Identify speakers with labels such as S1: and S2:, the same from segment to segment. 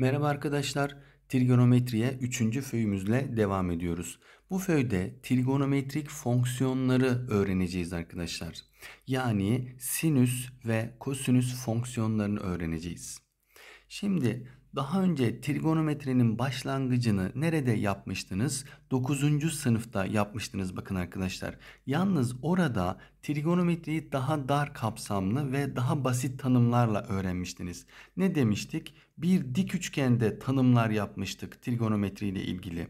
S1: Merhaba arkadaşlar. Trigonometriye 3. föyümüzle devam ediyoruz. Bu föyde trigonometrik fonksiyonları öğreneceğiz arkadaşlar. Yani sinüs ve kosinüs fonksiyonlarını öğreneceğiz. Şimdi daha önce trigonometrinin başlangıcını nerede yapmıştınız? 9. sınıfta yapmıştınız bakın arkadaşlar. Yalnız orada trigonometriyi daha dar kapsamlı ve daha basit tanımlarla öğrenmiştiniz. Ne demiştik? Bir dik üçgende tanımlar yapmıştık trigonometri ile ilgili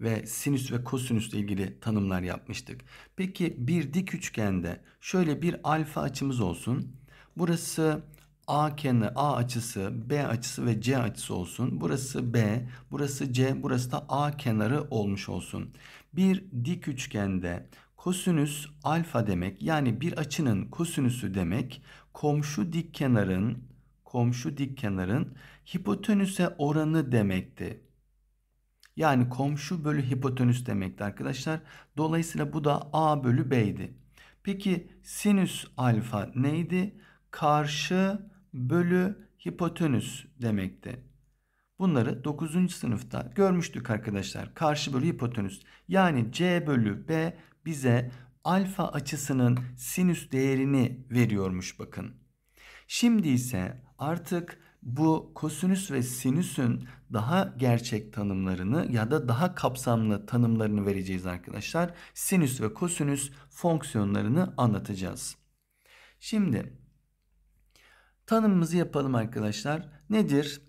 S1: ve sinüs ve kosinüsle ilgili tanımlar yapmıştık. Peki bir dik üçgende şöyle bir alfa açımız olsun. Burası A kenarı, A açısı, B açısı ve C açısı olsun. Burası B, burası C, burası da A kenarı olmuş olsun. Bir dik üçgende kosinüs alfa demek yani bir açının kosinüsü demek komşu dik kenarın komşu dik kenarın hipotenüse oranı demekti. Yani komşu bölü hipotenüs demekti arkadaşlar. Dolayısıyla bu da A bölü B'ydi. Peki sinüs alfa neydi? Karşı bölü hipotenüs demekti. Bunları 9. sınıfta görmüştük arkadaşlar. Karşı bölü hipotenüs. Yani C bölü B bize alfa açısının sinüs değerini veriyormuş bakın. Şimdi ise artık bu kosinüs ve sinüsün daha gerçek tanımlarını ya da daha kapsamlı tanımlarını vereceğiz arkadaşlar. Sinüs ve kosinüs fonksiyonlarını anlatacağız. Şimdi Tanımımızı yapalım arkadaşlar. Nedir?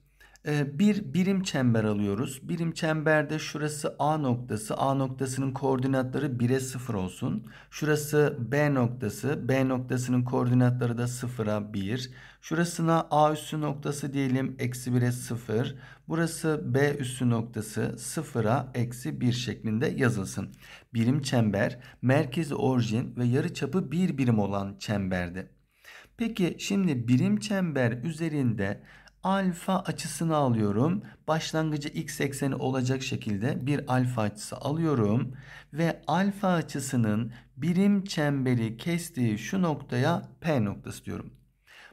S1: Ee, bir birim çember alıyoruz. Birim çemberde şurası A noktası. A noktasının koordinatları 1'e 0 olsun. Şurası B noktası. B noktasının koordinatları da 0'a 1. Şurasına A üssü noktası diyelim. Eksi 1'e 0. Burası B üssü noktası 0'a eksi 1 şeklinde yazılsın. Birim çember merkezi orijin ve yarı çapı bir birim olan çemberde. Peki şimdi birim çember üzerinde alfa açısını alıyorum. Başlangıcı x ekseni olacak şekilde bir alfa açısı alıyorum. Ve alfa açısının birim çemberi kestiği şu noktaya P noktası diyorum.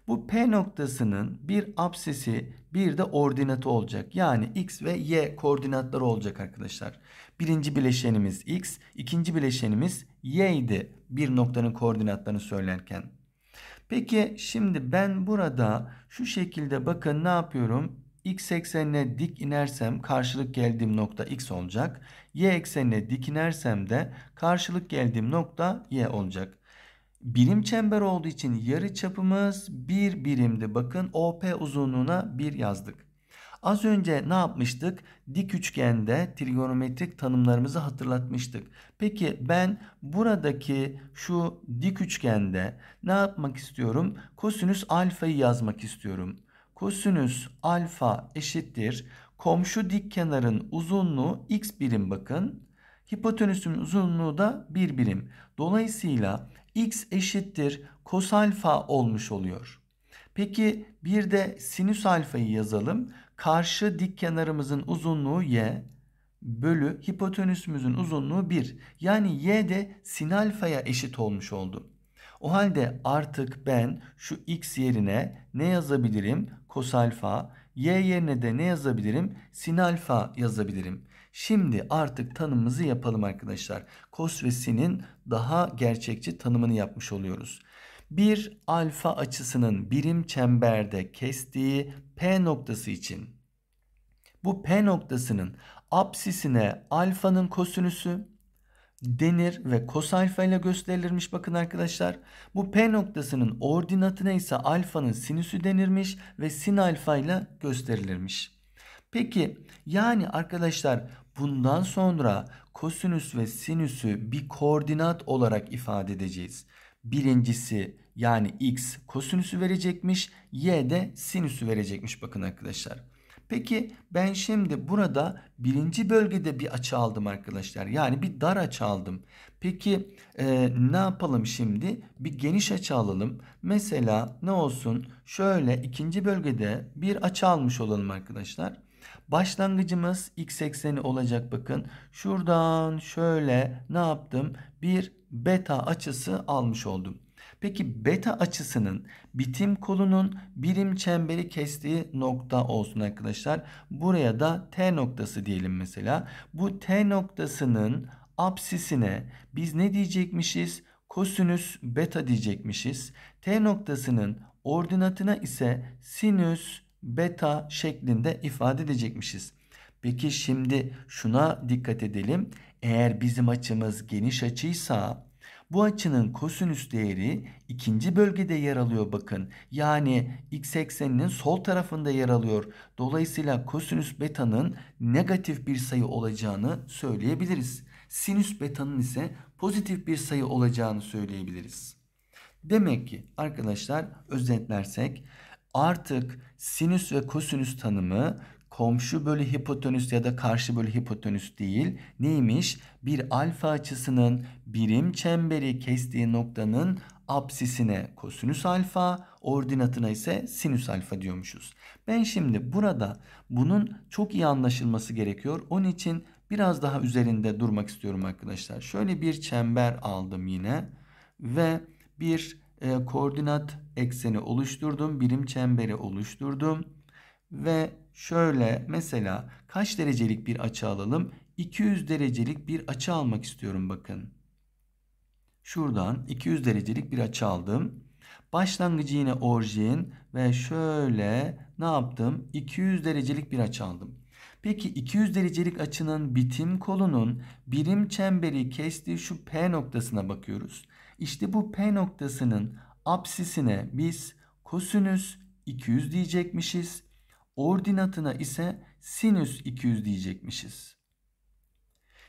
S1: Bu P noktasının bir absesi bir de ordinatı olacak. Yani x ve y koordinatları olacak arkadaşlar. Birinci bileşenimiz x, ikinci bileşenimiz y idi bir noktanın koordinatlarını söylerken. Peki şimdi ben burada şu şekilde bakın ne yapıyorum? X eksenine dik inersem karşılık geldiğim nokta X olacak. Y eksenine dik inersem de karşılık geldiğim nokta Y olacak. Birim çember olduğu için yarı çapımız bir birimdi. Bakın OP uzunluğuna bir yazdık. Az önce ne yapmıştık? Dik üçgende trigonometrik tanımlarımızı hatırlatmıştık. Peki ben buradaki şu dik üçgende ne yapmak istiyorum? Kosinüs alfayı yazmak istiyorum. Kosinüs alfa eşittir. Komşu dik kenarın uzunluğu x birim bakın. Hipotenüsün uzunluğu da 1 birim. Dolayısıyla x eşittir kos alfa olmuş oluyor. Peki bir de sinüs alfayı yazalım. Karşı dik kenarımızın uzunluğu y bölü hipotenüsümüzün uzunluğu 1. Yani y de sin alfaya eşit olmuş oldu. O halde artık ben şu x yerine ne yazabilirim? Kos alfa. Y yerine de ne yazabilirim? Sin alfa yazabilirim. Şimdi artık tanımımızı yapalım arkadaşlar. Kos ve sinin daha gerçekçi tanımını yapmış oluyoruz bir alfa açısının birim çemberde kestiği P noktası için bu P noktasının apsisine alfanın kosinüsü denir ve kos alfa ile gösterilirmiş bakın arkadaşlar. Bu P noktasının ordinatına ise alfanın sinüsü denirmiş ve sin alfa ile gösterilirmiş. Peki yani arkadaşlar bundan sonra kosinüs ve sinüsü bir koordinat olarak ifade edeceğiz. Birincisi yani x kosinüsü verecekmiş. Y de sinüsü verecekmiş bakın arkadaşlar. Peki ben şimdi burada birinci bölgede bir açı aldım arkadaşlar. Yani bir dar açı aldım. Peki e, ne yapalım şimdi? Bir geniş açı alalım. Mesela ne olsun? Şöyle ikinci bölgede bir açı almış olalım arkadaşlar. Başlangıcımız x ekseni olacak bakın. Şuradan şöyle ne yaptım? Bir beta açısı almış oldum. Peki beta açısının bitim kolunun birim çemberi kestiği nokta olsun arkadaşlar. Buraya da T noktası diyelim mesela. Bu T noktasının apsisine biz ne diyecekmişiz? Kosinüs beta diyecekmişiz. T noktasının ordinatına ise sinüs beta şeklinde ifade edecekmişiz. Peki şimdi şuna dikkat edelim. Eğer bizim açımız geniş açıysa bu açının kosinüs değeri ikinci bölgede yer alıyor bakın. Yani x ekseninin sol tarafında yer alıyor. Dolayısıyla kosinüs beta'nın negatif bir sayı olacağını söyleyebiliriz. Sinüs beta'nın ise pozitif bir sayı olacağını söyleyebiliriz. Demek ki arkadaşlar özetlersek artık sinüs ve kosinüs tanımı komşu bölü hipotenüs ya da karşı bölü hipotenüs değil. Neymiş? Bir alfa açısının birim çemberi kestiği noktanın apsisine kosinüs alfa, ordinatına ise sinüs alfa diyormuşuz. Ben şimdi burada bunun çok iyi anlaşılması gerekiyor. Onun için biraz daha üzerinde durmak istiyorum arkadaşlar. Şöyle bir çember aldım yine ve bir e, koordinat ekseni oluşturdum. Birim çemberi oluşturdum ve şöyle mesela kaç derecelik bir açı alalım? 200 derecelik bir açı almak istiyorum bakın. Şuradan 200 derecelik bir açı aldım. Başlangıcı yine orijin ve şöyle ne yaptım? 200 derecelik bir açı aldım. Peki 200 derecelik açının bitim kolunun birim çemberi kestiği şu P noktasına bakıyoruz. İşte bu P noktasının apsisine biz kosinüs 200 diyecekmişiz. Ordinatına ise sinüs 200 diyecekmişiz.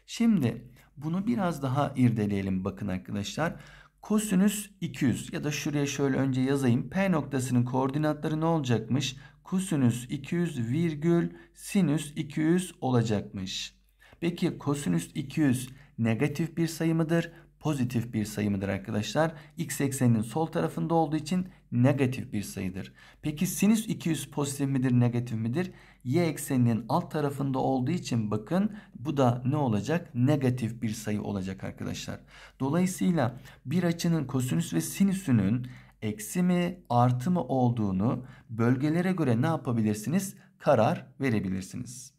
S1: Şimdi bunu biraz daha irdeleyelim bakın arkadaşlar. Kosinüs 200 ya da şuraya şöyle önce yazayım. P noktasının koordinatları ne olacakmış? Kosinüs 200 virgül sinüs 200 olacakmış. Peki kosinüs 200 negatif bir sayı mıdır? pozitif bir sayı mıdır arkadaşlar? X ekseninin sol tarafında olduğu için negatif bir sayıdır. Peki sinüs 200 pozitif midir negatif midir? Y ekseninin alt tarafında olduğu için bakın bu da ne olacak? Negatif bir sayı olacak arkadaşlar. Dolayısıyla bir açının kosinüs ve sinüsünün eksi mi artı mı olduğunu bölgelere göre ne yapabilirsiniz? Karar verebilirsiniz.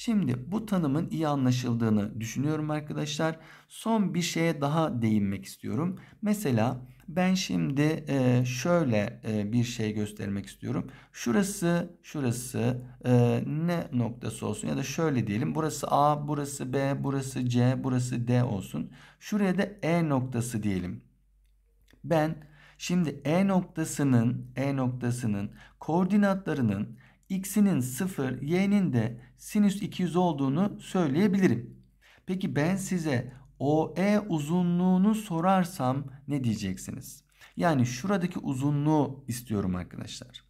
S1: Şimdi bu tanımın iyi anlaşıldığını düşünüyorum arkadaşlar. Son bir şeye daha değinmek istiyorum. Mesela ben şimdi e, şöyle e, bir şey göstermek istiyorum. Şurası, şurası e, ne noktası olsun ya da şöyle diyelim. Burası A, burası B, burası C, burası D olsun. Şuraya da E noktası diyelim. Ben şimdi E noktasının, E noktasının koordinatlarının x'inin 0, y'nin de sinüs 200 olduğunu söyleyebilirim. Peki ben size OE uzunluğunu sorarsam ne diyeceksiniz? Yani şuradaki uzunluğu istiyorum arkadaşlar.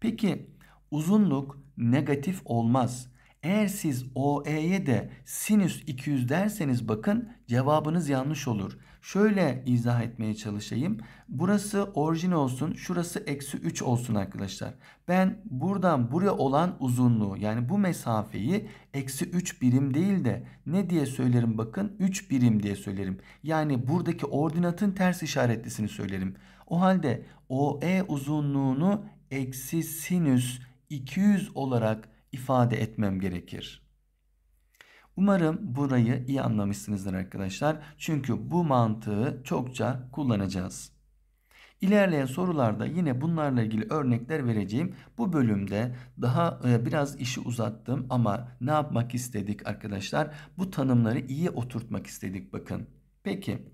S1: Peki uzunluk negatif olmaz. Eğer siz OE'ye de sinüs 200 derseniz bakın cevabınız yanlış olur. Şöyle izah etmeye çalışayım. Burası orijin olsun. Şurası eksi 3 olsun arkadaşlar. Ben buradan buraya olan uzunluğu yani bu mesafeyi eksi 3 birim değil de ne diye söylerim bakın 3 birim diye söylerim. Yani buradaki ordinatın ters işaretlisini söylerim. O halde OE uzunluğunu eksi sinüs 200 olarak ifade etmem gerekir. Umarım burayı iyi anlamışsınızdır arkadaşlar. Çünkü bu mantığı çokça kullanacağız. İlerleyen sorularda yine bunlarla ilgili örnekler vereceğim. Bu bölümde daha e, biraz işi uzattım ama ne yapmak istedik arkadaşlar? Bu tanımları iyi oturtmak istedik bakın. Peki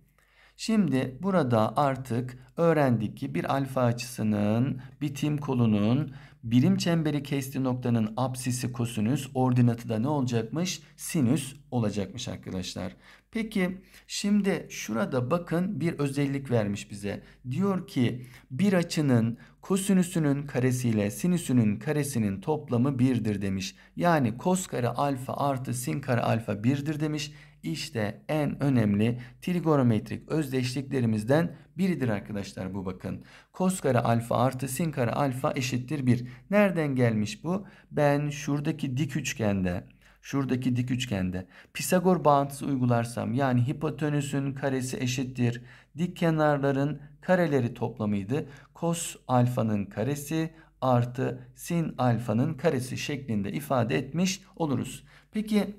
S1: Şimdi burada artık öğrendik ki bir alfa açısının bitim kolunun birim çemberi kesti noktanın apsisi kosinüs ordinatı da ne olacakmış? Sinüs olacakmış arkadaşlar. Peki şimdi şurada bakın bir özellik vermiş bize. Diyor ki bir açının kosinüsünün karesiyle sinüsünün karesinin toplamı birdir demiş. Yani kos kare alfa artı sin kare alfa birdir demiş. İşte en önemli trigonometrik özdeşliklerimizden biridir arkadaşlar bu bakın. Kos kare alfa artı sin kare alfa eşittir 1. Nereden gelmiş bu? Ben şuradaki dik üçgende şuradaki dik üçgende Pisagor bağıntısı uygularsam yani hipotenüsün karesi eşittir dik kenarların kareleri toplamıydı. Kos alfanın karesi artı sin alfanın karesi şeklinde ifade etmiş oluruz. Peki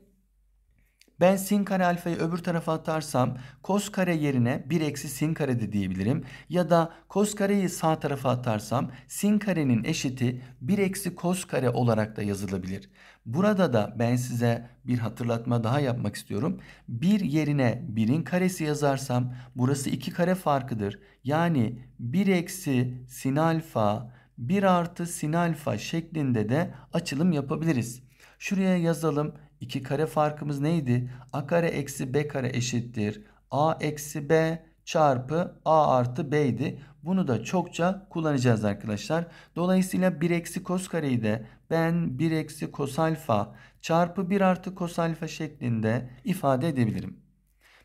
S1: ben sin kare alfayı öbür tarafa atarsam kos kare yerine 1 eksi sin kare de diyebilirim. Ya da kos kareyi sağ tarafa atarsam sin karenin eşiti 1 eksi kos kare olarak da yazılabilir. Burada da ben size bir hatırlatma daha yapmak istiyorum. 1 yerine 1'in karesi yazarsam burası 2 kare farkıdır. Yani 1 eksi sin alfa 1 artı sin alfa şeklinde de açılım yapabiliriz. Şuraya yazalım. 2 kare farkımız neydi? A kare eksi B kare eşittir. A eksi B çarpı A artı B'ydi. Bunu da çokça kullanacağız arkadaşlar. Dolayısıyla 1 eksi kos kareyi de ben 1 eksi kos alfa çarpı 1 artı kos alfa şeklinde ifade edebilirim.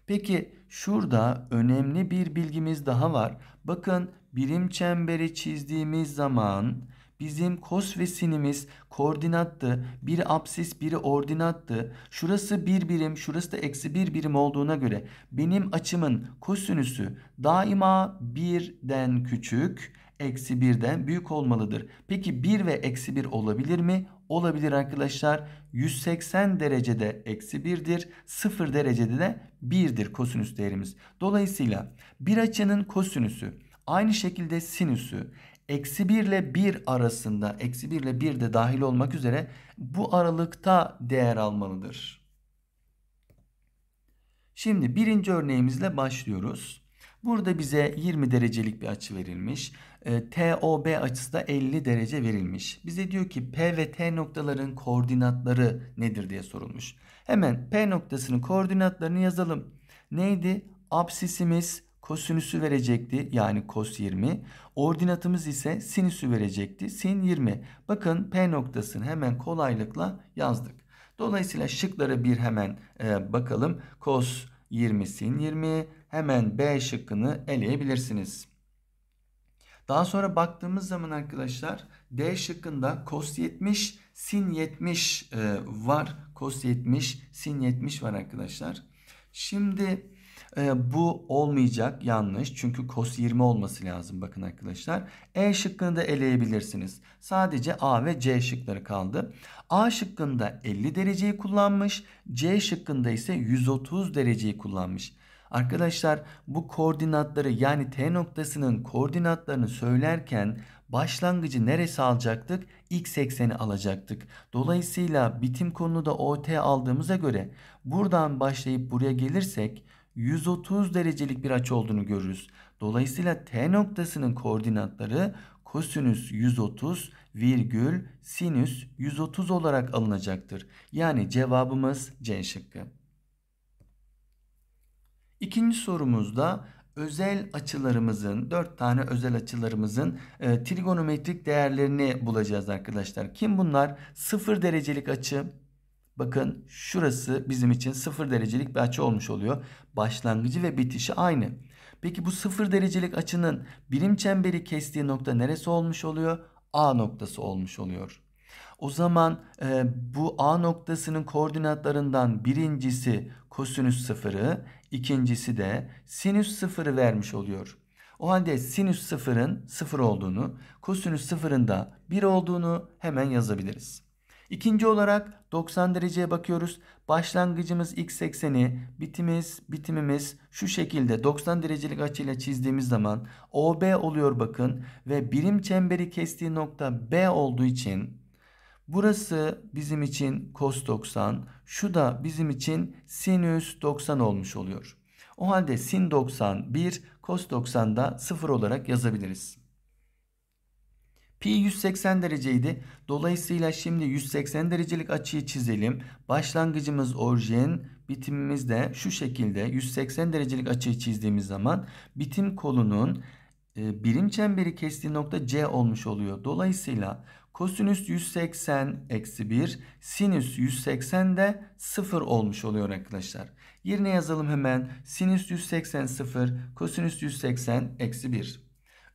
S1: Peki şurada önemli bir bilgimiz daha var. Bakın birim çemberi çizdiğimiz zaman Bizim kos ve sinimiz koordinattı. bir absis, biri ordinattı. Şurası bir birim, şurası da eksi bir birim olduğuna göre benim açımın kosinüsü daima birden küçük, eksi birden büyük olmalıdır. Peki bir ve eksi bir olabilir mi? Olabilir arkadaşlar. 180 derecede eksi birdir 0 derecede de birdir kosinüs değerimiz. Dolayısıyla bir açının kosinüsü aynı şekilde sinüsü eksi 1 ile 1 arasında eksi 1 ile 1 de dahil olmak üzere bu aralıkta değer almalıdır. Şimdi birinci örneğimizle başlıyoruz. Burada bize 20 derecelik bir açı verilmiş. E, ee, TOB açısı da 50 derece verilmiş. Bize diyor ki P ve T noktaların koordinatları nedir diye sorulmuş. Hemen P noktasının koordinatlarını yazalım. Neydi? Absisimiz kosinüsü verecekti yani kos 20. Ordinatımız ise sinüsü verecekti. Sin 20. Bakın P noktasını hemen kolaylıkla yazdık. Dolayısıyla şıkları bir hemen e, bakalım. Cos 20 sin 20 hemen B şıkkını eleyebilirsiniz. Daha sonra baktığımız zaman arkadaşlar D şıkkında cos 70 sin 70 e, var. Cos 70 sin 70 var arkadaşlar. Şimdi e, bu olmayacak yanlış. Çünkü cos 20 olması lazım bakın arkadaşlar. E şıkkını da eleyebilirsiniz. Sadece A ve C şıkları kaldı. A şıkkında 50 dereceyi kullanmış. C şıkkında ise 130 dereceyi kullanmış. Arkadaşlar bu koordinatları yani T noktasının koordinatlarını söylerken başlangıcı neresi alacaktık? X ekseni alacaktık. Dolayısıyla bitim konulu da OT aldığımıza göre buradan başlayıp buraya gelirsek 130 derecelik bir açı olduğunu görürüz. Dolayısıyla T noktasının koordinatları kosinüs 130 virgül sinüs 130 olarak alınacaktır. Yani cevabımız C şıkkı. İkinci sorumuzda özel açılarımızın, 4 tane özel açılarımızın e, trigonometrik değerlerini bulacağız arkadaşlar. Kim bunlar? 0 derecelik açı, Bakın şurası bizim için 0 derecelik bir açı olmuş oluyor. Başlangıcı ve bitişi aynı. Peki bu 0 derecelik açının birim çemberi kestiği nokta neresi olmuş oluyor? A noktası olmuş oluyor. O zaman e, bu A noktasının koordinatlarından birincisi kosinüs sıfırı, ikincisi de sinüs sıfırı vermiş oluyor. O halde sinüs sıfırın sıfır olduğunu, kosinüs sıfırın da bir olduğunu hemen yazabiliriz. İkinci olarak 90 dereceye bakıyoruz. Başlangıcımız x ekseni, bitimiz, bitimimiz şu şekilde 90 derecelik açıyla çizdiğimiz zaman OB oluyor bakın ve birim çemberi kestiği nokta B olduğu için burası bizim için cos 90, şu da bizim için sinüs 90 olmuş oluyor. O halde sin 90 1, cos 90 da 0 olarak yazabiliriz. Pi 180 dereceydi. Dolayısıyla şimdi 180 derecelik açıyı çizelim. Başlangıcımız orijin, bitimimiz de şu şekilde 180 derecelik açıyı çizdiğimiz zaman bitim kolunun e, birim çemberi kestiği nokta C olmuş oluyor. Dolayısıyla kosinüs 180 eksi 1 sinüs 180 de 0 olmuş oluyor arkadaşlar. Yerine yazalım hemen sinüs 180 0 kosinüs 180 eksi 1.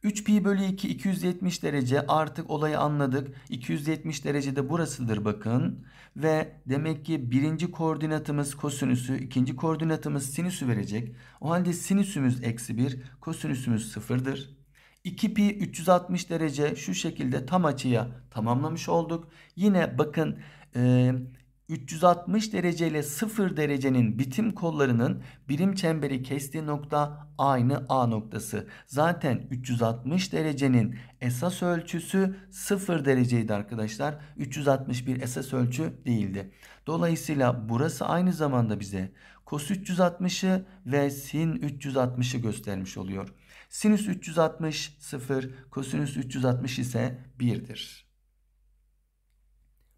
S1: 3 π bölü 2 270 derece artık olayı anladık. 270 derecede burasıdır bakın. Ve demek ki birinci koordinatımız kosinüsü, ikinci koordinatımız sinüsü verecek. O halde sinüsümüz eksi 1, kosinüsümüz sıfırdır. 2 π 360 derece şu şekilde tam açıya tamamlamış olduk. Yine bakın e, 360 derece ile 0 derecenin bitim kollarının birim çemberi kestiği nokta aynı A noktası. Zaten 360 derecenin esas ölçüsü 0 dereceydi arkadaşlar. 361 esas ölçü değildi. Dolayısıyla burası aynı zamanda bize kos 360'ı ve sin 360'ı göstermiş oluyor. Sinüs 360 0, kosinüs 360 ise 1'dir.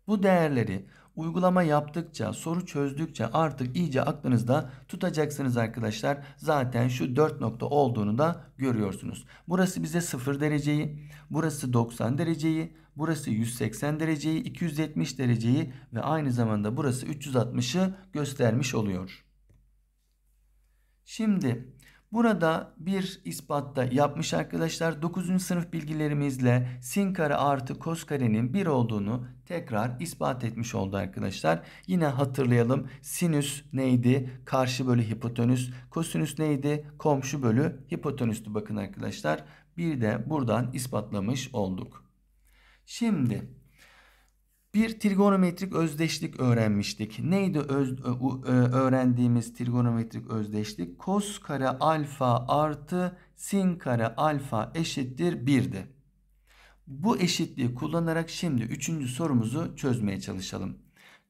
S1: Bu değerleri Uygulama yaptıkça, soru çözdükçe artık iyice aklınızda tutacaksınız arkadaşlar. Zaten şu 4 nokta olduğunu da görüyorsunuz. Burası bize 0 dereceyi, burası 90 dereceyi, burası 180 dereceyi, 270 dereceyi ve aynı zamanda burası 360'ı göstermiş oluyor. Şimdi Burada bir ispatta yapmış arkadaşlar 9. sınıf bilgilerimizle sin kare artı kos karenin 1 olduğunu tekrar ispat etmiş oldu arkadaşlar. Yine hatırlayalım sinüs neydi? Karşı bölü hipotenüs. Kosinüs neydi? Komşu bölü hipotenüstü bakın arkadaşlar. Bir de buradan ispatlamış olduk. Şimdi bir trigonometrik özdeşlik öğrenmiştik. Neydi öz, öğrendiğimiz trigonometrik özdeşlik? Kos kare alfa artı sin kare alfa eşittir 1'di. Bu eşitliği kullanarak şimdi 3. sorumuzu çözmeye çalışalım.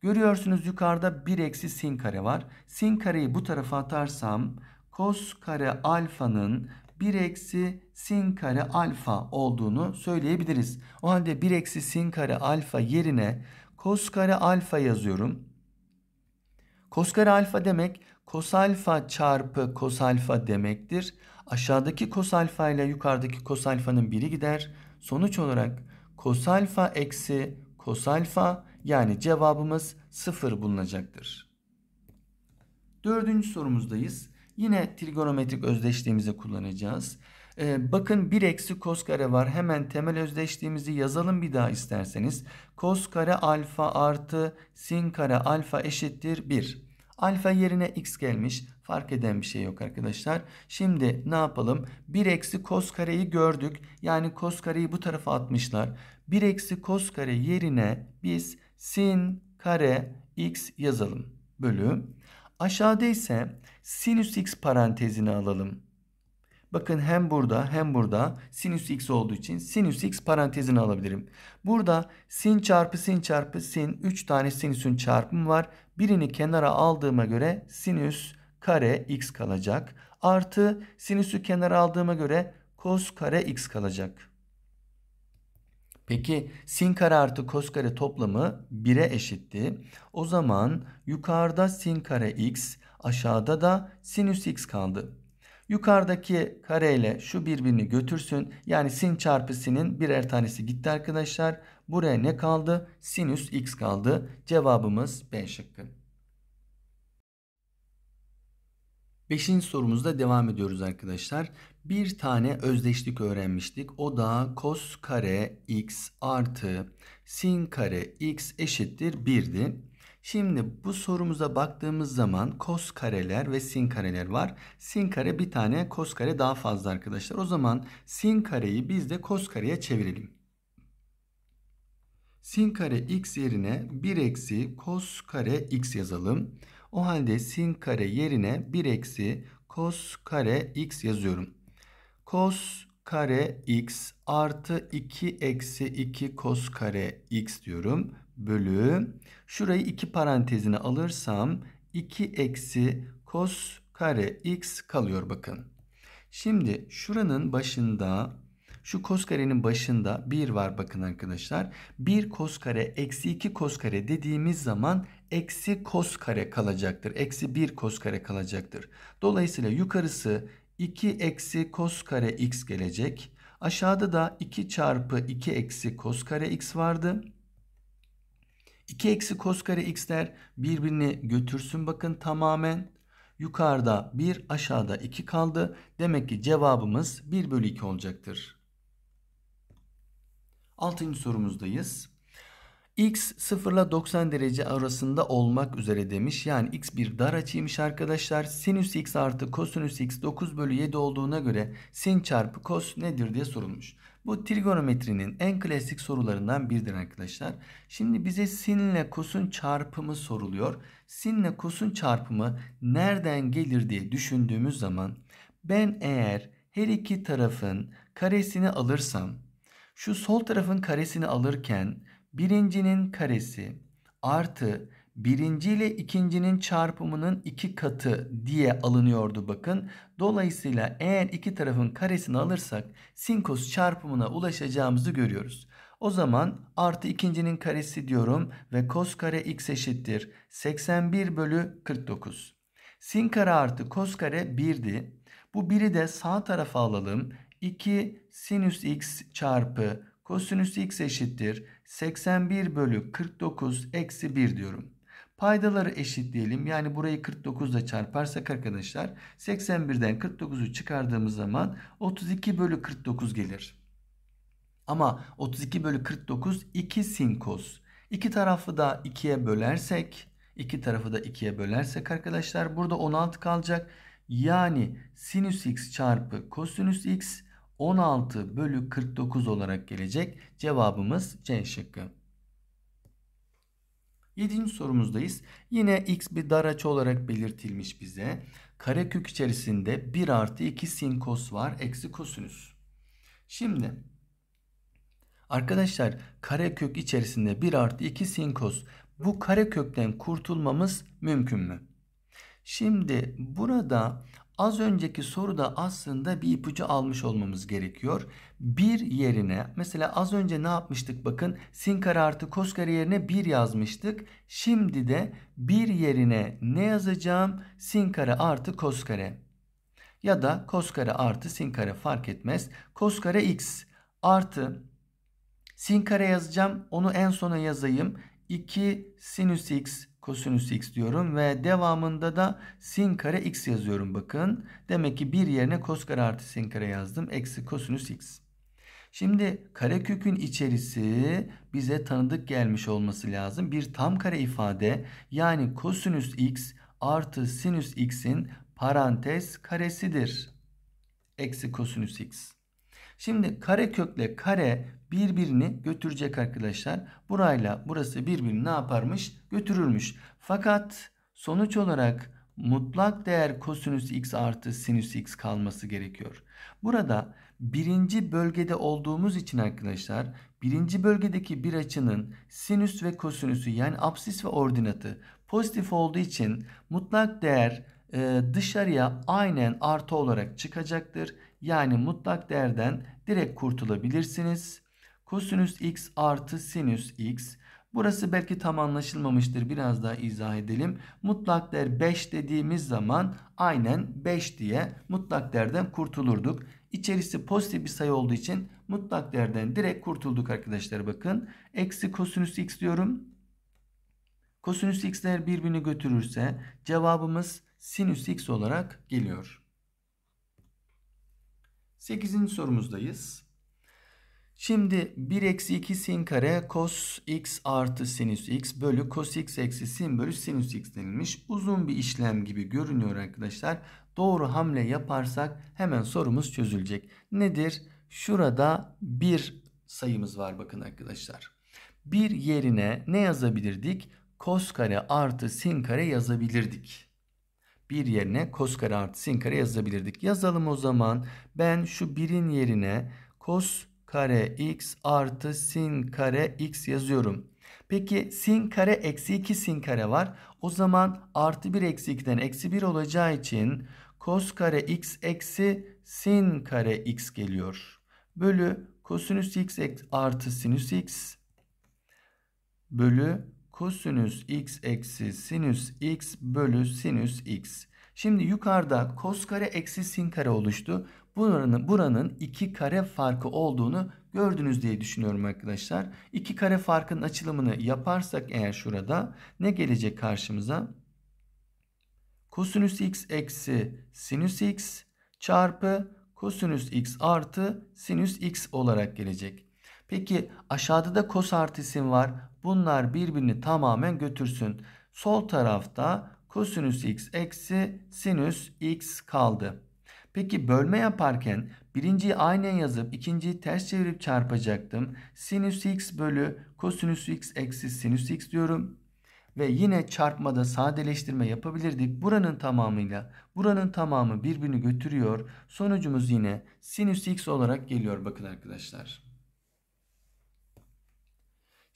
S1: Görüyorsunuz yukarıda 1 eksi sin kare var. Sin kareyi bu tarafa atarsam kos kare alfanın 1 eksi sin kare alfa olduğunu söyleyebiliriz. O halde 1 eksi sin kare alfa yerine kos kare alfa yazıyorum. Kos kare alfa demek kos alfa çarpı kos alfa demektir. Aşağıdaki kos alfa ile yukarıdaki kos alfanın biri gider. Sonuç olarak kos alfa eksi kos alfa yani cevabımız 0 bulunacaktır. Dördüncü sorumuzdayız. Yine trigonometrik özdeşliğimizi kullanacağız. Ee, bakın 1 eksi kos kare var. Hemen temel özdeşliğimizi yazalım bir daha isterseniz. Kos kare alfa artı sin kare alfa eşittir 1. Alfa yerine x gelmiş. Fark eden bir şey yok arkadaşlar. Şimdi ne yapalım? 1 eksi kos kareyi gördük. Yani kos kareyi bu tarafa atmışlar. 1 eksi kos kare yerine biz sin kare x yazalım. Bölüm. Aşağıda ise sinüs x parantezini alalım. Bakın hem burada hem burada sinüs x olduğu için sinüs x parantezini alabilirim. Burada sin çarpı sin çarpı sin 3 tane sinüsün çarpımı var. Birini kenara aldığıma göre sinüs kare x kalacak. Artı sinüsü kenara aldığıma göre kos kare x kalacak. Peki sin kare artı kos kare toplamı 1'e eşitti. O zaman yukarıda sin kare x aşağıda da sinüs x kaldı. Yukarıdaki kareyle şu birbirini götürsün. Yani sin çarpı sinin birer tanesi gitti arkadaşlar. Buraya ne kaldı? Sinüs x kaldı. Cevabımız B şıkkı. Beşinci sorumuzda devam ediyoruz arkadaşlar. Bir tane özdeşlik öğrenmiştik. O da kos kare x artı sin kare x eşittir 1'di. Şimdi bu sorumuza baktığımız zaman kos kareler ve sin kareler var. Sin kare bir tane kos kare daha fazla arkadaşlar. O zaman sin kareyi biz de kos kareye çevirelim. Sin kare x yerine 1 eksi kos kare x yazalım. O halde sin kare yerine 1 eksi cos kare x yazıyorum. Cos kare x artı 2 eksi 2 cos kare x diyorum. Bölü. Şurayı iki parantezine alırsam 2 eksi cos kare x kalıyor bakın. Şimdi şuranın başında şu kos karenin başında 1 var bakın arkadaşlar. 1 kos kare eksi 2 kos kare dediğimiz zaman eksi kos kare kalacaktır. Eksi 1 kos kare kalacaktır. Dolayısıyla yukarısı 2 eksi kos kare x gelecek. Aşağıda da 2 çarpı 2 eksi kos kare x vardı. 2 eksi kos kare x'ler birbirini götürsün bakın tamamen. Yukarıda 1 aşağıda 2 kaldı. Demek ki cevabımız 1 bölü 2 olacaktır. 6. sorumuzdayız. X 0 ile 90 derece arasında olmak üzere demiş. Yani X bir dar açıymış arkadaşlar. Sinüs X artı kosinüs X 9 bölü 7 olduğuna göre sin çarpı kos nedir diye sorulmuş. Bu trigonometrinin en klasik sorularından biridir arkadaşlar. Şimdi bize sin ile kosun çarpımı soruluyor. Sin ile kosun çarpımı nereden gelir diye düşündüğümüz zaman ben eğer her iki tarafın karesini alırsam şu sol tarafın karesini alırken birincinin karesi artı birinci ile ikincinin çarpımının iki katı diye alınıyordu bakın. Dolayısıyla eğer iki tarafın karesini alırsak sinkos çarpımına ulaşacağımızı görüyoruz. O zaman artı ikincinin karesi diyorum ve kos kare x eşittir 81 bölü 49. Sin kare artı kos kare 1'di. Bu 1'i de sağ tarafa alalım. 2 sinüs x çarpı kosinüs x eşittir 81 bölü 49 eksi 1 diyorum. Paydaları eşitleyelim. Yani burayı 49 ile çarparsak arkadaşlar 81'den 49'u çıkardığımız zaman 32 bölü 49 gelir. Ama 32 bölü 49 2 sinkoz. İki tarafı da 2'ye bölersek iki tarafı da 2'ye bölersek arkadaşlar burada 16 kalacak. Yani sinüs x çarpı kosinüs x 16 bölü 49 olarak gelecek. Cevabımız C şıkkı. 7. sorumuzdayız. Yine x bir dar açı olarak belirtilmiş bize. Karekök içerisinde 1 artı 2 sin kos var. Eksi kosinüs. Şimdi arkadaşlar karekök içerisinde 1 artı 2 sin kos. Bu karekökten kurtulmamız mümkün mü? Şimdi burada Az önceki soruda aslında bir ipucu almış olmamız gerekiyor. Bir yerine mesela az önce ne yapmıştık bakın sin kare artı kos kare yerine bir yazmıştık. Şimdi de bir yerine ne yazacağım? Sin kare artı kos kare. Ya da kos kare artı sin kare fark etmez. Kos kare x artı sin kare yazacağım. Onu en sona yazayım. 2 sinüs x kosinüs x diyorum ve devamında da sin kare x yazıyorum bakın. Demek ki bir yerine kos kare artı sin kare yazdım. Eksi kosinüs x. Şimdi karekökün içerisi bize tanıdık gelmiş olması lazım. Bir tam kare ifade yani kosinüs x artı sinüs x'in parantez karesidir. Eksi kosinüs x. Şimdi kare kökle kare birbirini götürecek arkadaşlar. Burayla burası birbirini ne yaparmış? Götürürmüş. Fakat sonuç olarak mutlak değer kosinüs x artı sinüs x kalması gerekiyor. Burada birinci bölgede olduğumuz için arkadaşlar birinci bölgedeki bir açının sinüs ve kosinüsü yani absis ve ordinatı pozitif olduğu için mutlak değer e, dışarıya aynen artı olarak çıkacaktır yani mutlak değerden direkt kurtulabilirsiniz. Kosinüs x artı sinüs x. Burası belki tam anlaşılmamıştır. Biraz daha izah edelim. Mutlak değer 5 dediğimiz zaman aynen 5 diye mutlak değerden kurtulurduk. İçerisi pozitif bir sayı olduğu için mutlak değerden direkt kurtulduk arkadaşlar bakın. Eksi kosinüs x diyorum. Kosinüs x'ler birbirini götürürse cevabımız sinüs x olarak geliyor. 8. sorumuzdayız. Şimdi 1 eksi 2 sin kare cos x artı sinüs x bölü cos x eksi sin bölü sinüs x denilmiş. Uzun bir işlem gibi görünüyor arkadaşlar. Doğru hamle yaparsak hemen sorumuz çözülecek. Nedir? Şurada bir sayımız var bakın arkadaşlar. Bir yerine ne yazabilirdik? Cos kare artı sin kare yazabilirdik. 1 yerine cos kare artı sin kare yazabilirdik. Yazalım o zaman. Ben şu 1'in yerine kos kare x artı sin kare x yazıyorum. Peki sin kare eksi 2 sin kare var. O zaman artı 1 eksi 2'den eksi 1 olacağı için kos kare x eksi sin kare x geliyor. Bölü kosinüs x artı sinüs x bölü kosinüs x eksi sinüs x bölü sinüs x. Şimdi yukarıda kos kare eksi sin kare oluştu. Buranın, buranın iki kare farkı olduğunu gördünüz diye düşünüyorum arkadaşlar. İki kare farkın açılımını yaparsak eğer şurada ne gelecek karşımıza? Kosinüs x eksi sinüs x çarpı kosinüs x artı sinüs x olarak gelecek. Peki aşağıda da kos artı sin var. Bunlar birbirini tamamen götürsün. Sol tarafta kosinüs x eksi sinüs x kaldı. Peki bölme yaparken birinciyi aynen yazıp ikinciyi ters çevirip çarpacaktım. Sinüs x bölü kosinüs x eksi sinüs x diyorum. Ve yine çarpmada sadeleştirme yapabilirdik. Buranın tamamıyla buranın tamamı birbirini götürüyor. Sonucumuz yine sinüs x olarak geliyor bakın arkadaşlar.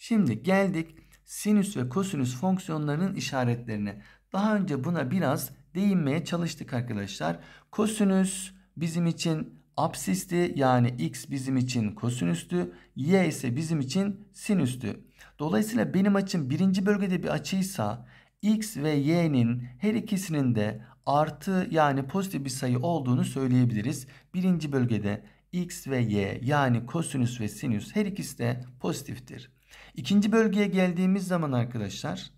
S1: Şimdi geldik sinüs ve kosinüs fonksiyonlarının işaretlerine. Daha önce buna biraz değinmeye çalıştık arkadaşlar. Kosinüs bizim için absisti yani x bizim için kosinüstü, y ise bizim için sinüstü. Dolayısıyla benim açım birinci bölgede bir açıysa x ve y'nin her ikisinin de artı yani pozitif bir sayı olduğunu söyleyebiliriz. Birinci bölgede x ve y yani kosinüs ve sinüs her ikisi de pozitiftir. İkinci bölgeye geldiğimiz zaman arkadaşlar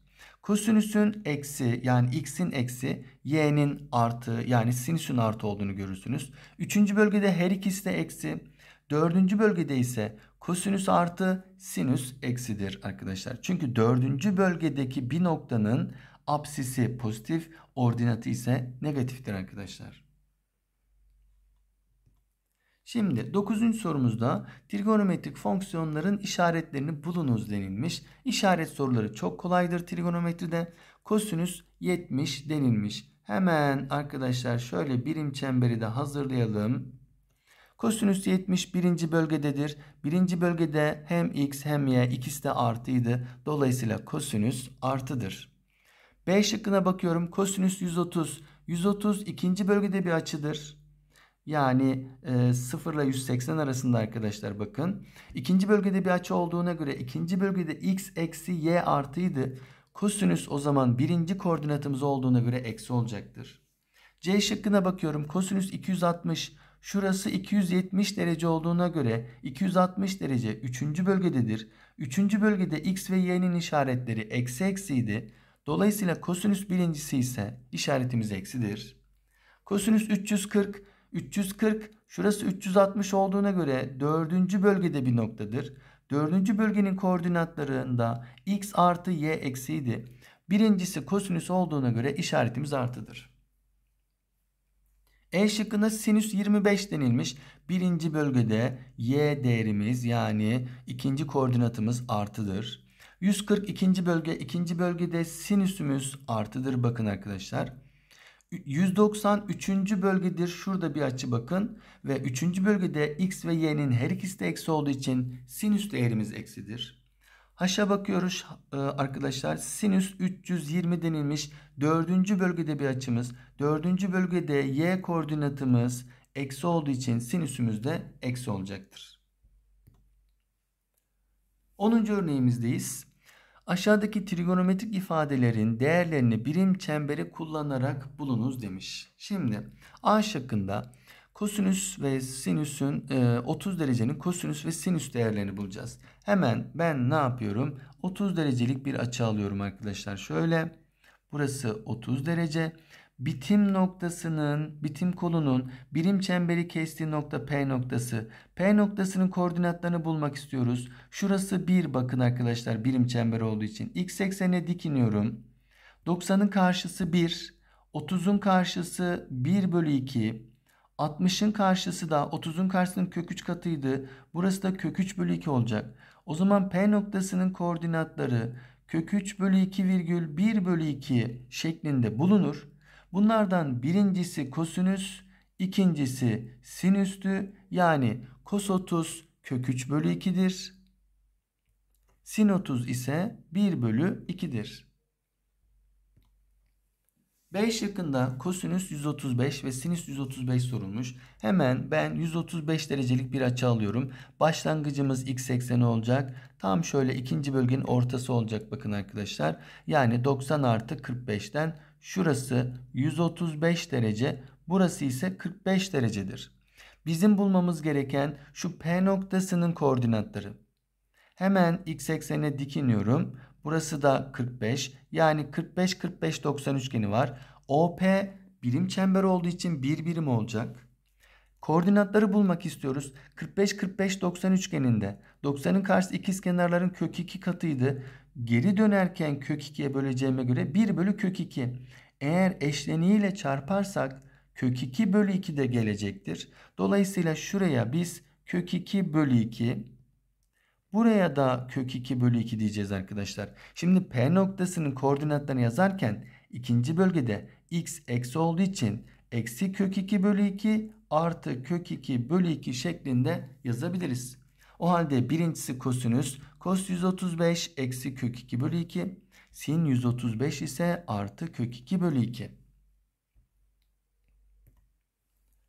S1: kosinüsün eksi yani x'in eksi y'nin artı yani sinüsün artı olduğunu görürsünüz. Üçüncü bölgede her ikisi de eksi. Dördüncü bölgede ise kosinüs artı sinüs eksidir arkadaşlar. Çünkü dördüncü bölgedeki bir noktanın apsisi pozitif ordinatı ise negatiftir arkadaşlar. Şimdi 9. sorumuzda trigonometrik fonksiyonların işaretlerini bulunuz denilmiş. İşaret soruları çok kolaydır trigonometride. Kosinüs 70 denilmiş. Hemen arkadaşlar şöyle birim çemberi de hazırlayalım. Kosinüs 70 birinci bölgededir. Birinci bölgede hem x hem y ikisi de artıydı. Dolayısıyla kosinüs artıdır. B şıkkına bakıyorum. Kosinüs 130. 130 ikinci bölgede bir açıdır. Yani e, 0 ile 180 arasında arkadaşlar bakın. İkinci bölgede bir açı olduğuna göre ikinci bölgede x eksi y artıydı. Kosinüs o zaman birinci koordinatımız olduğuna göre eksi olacaktır. C şıkkına bakıyorum. Kosinüs 260. Şurası 270 derece olduğuna göre 260 derece üçüncü bölgededir. Üçüncü bölgede x ve y'nin işaretleri eksi eksiydi. Dolayısıyla kosinüs birincisi ise işaretimiz eksidir. Kosinüs 340 340 şurası 360 olduğuna göre dördüncü bölgede bir noktadır. Dördüncü bölgenin koordinatlarında x artı y eksiydi. Birincisi kosinüs olduğuna göre işaretimiz artıdır. E şıkkında sinüs 25 denilmiş. Birinci bölgede y değerimiz yani ikinci koordinatımız artıdır. 142. bölge ikinci bölgede sinüsümüz artıdır bakın arkadaşlar. 193. bölgedir. Şurada bir açı bakın. Ve 3. bölgede x ve y'nin her ikisi de eksi olduğu için sinüs değerimiz eksidir. Haşa bakıyoruz e, arkadaşlar. Sinüs 320 denilmiş. 4. bölgede bir açımız. 4. bölgede y koordinatımız eksi olduğu için sinüsümüz de eksi olacaktır. 10. örneğimizdeyiz. Aşağıdaki trigonometrik ifadelerin değerlerini birim çemberi kullanarak bulunuz demiş. Şimdi A şıkkında kosinüs ve sinüsün 30 e, derecenin kosinüs ve sinüs değerlerini bulacağız. Hemen ben ne yapıyorum? 30 derecelik bir açı alıyorum arkadaşlar. Şöyle burası 30 derece bitim noktasının, bitim kolunun birim çemberi kestiği nokta P noktası. P noktasının koordinatlarını bulmak istiyoruz. Şurası 1 bakın arkadaşlar birim çember olduğu için. X eksene dik iniyorum. 90'ın karşısı 1. 30'un karşısı 1 bölü 2. 60'ın karşısı da 30'un karşısının kök 3 katıydı. Burası da kök 3 bölü 2 olacak. O zaman P noktasının koordinatları kök 3 bölü 2 virgül 1 bölü 2 şeklinde bulunur. Bunlardan birincisi kosinüs, ikincisi sinüstü yani kos 30 kök 3 bölü 2'dir. Sin 30 ise 1 bölü 2'dir. B şıkkında kosinüs 135 ve sinüs 135 sorulmuş. Hemen ben 135 derecelik bir açı alıyorum. Başlangıcımız x ekseni olacak. Tam şöyle ikinci bölgenin ortası olacak bakın arkadaşlar. Yani 90 artı 45'ten Şurası 135 derece, burası ise 45 derecedir. Bizim bulmamız gereken şu P noktasının koordinatları. Hemen x eksenine dikiniyorum. Burası da 45. Yani 45 45 90 üçgeni var. OP birim çember olduğu için bir birim olacak. Koordinatları bulmak istiyoruz. 45 45 90 üçgeninde 90'ın karşısı kenarların kök 2 katıydı geri dönerken kök 2'ye böleceğime göre 1 bölü kök 2. Eğer eşleniğiyle çarparsak kök 2 bölü 2 de gelecektir. Dolayısıyla şuraya biz kök 2 bölü 2 buraya da kök 2 bölü 2 diyeceğiz arkadaşlar. Şimdi P noktasının koordinatlarını yazarken ikinci bölgede x eksi olduğu için eksi kök 2 bölü 2 artı kök 2 bölü 2 şeklinde yazabiliriz. O halde birincisi kosinüs Cos 135 eksi kök 2 bölü 2. Sin 135 ise artı kök 2 bölü 2.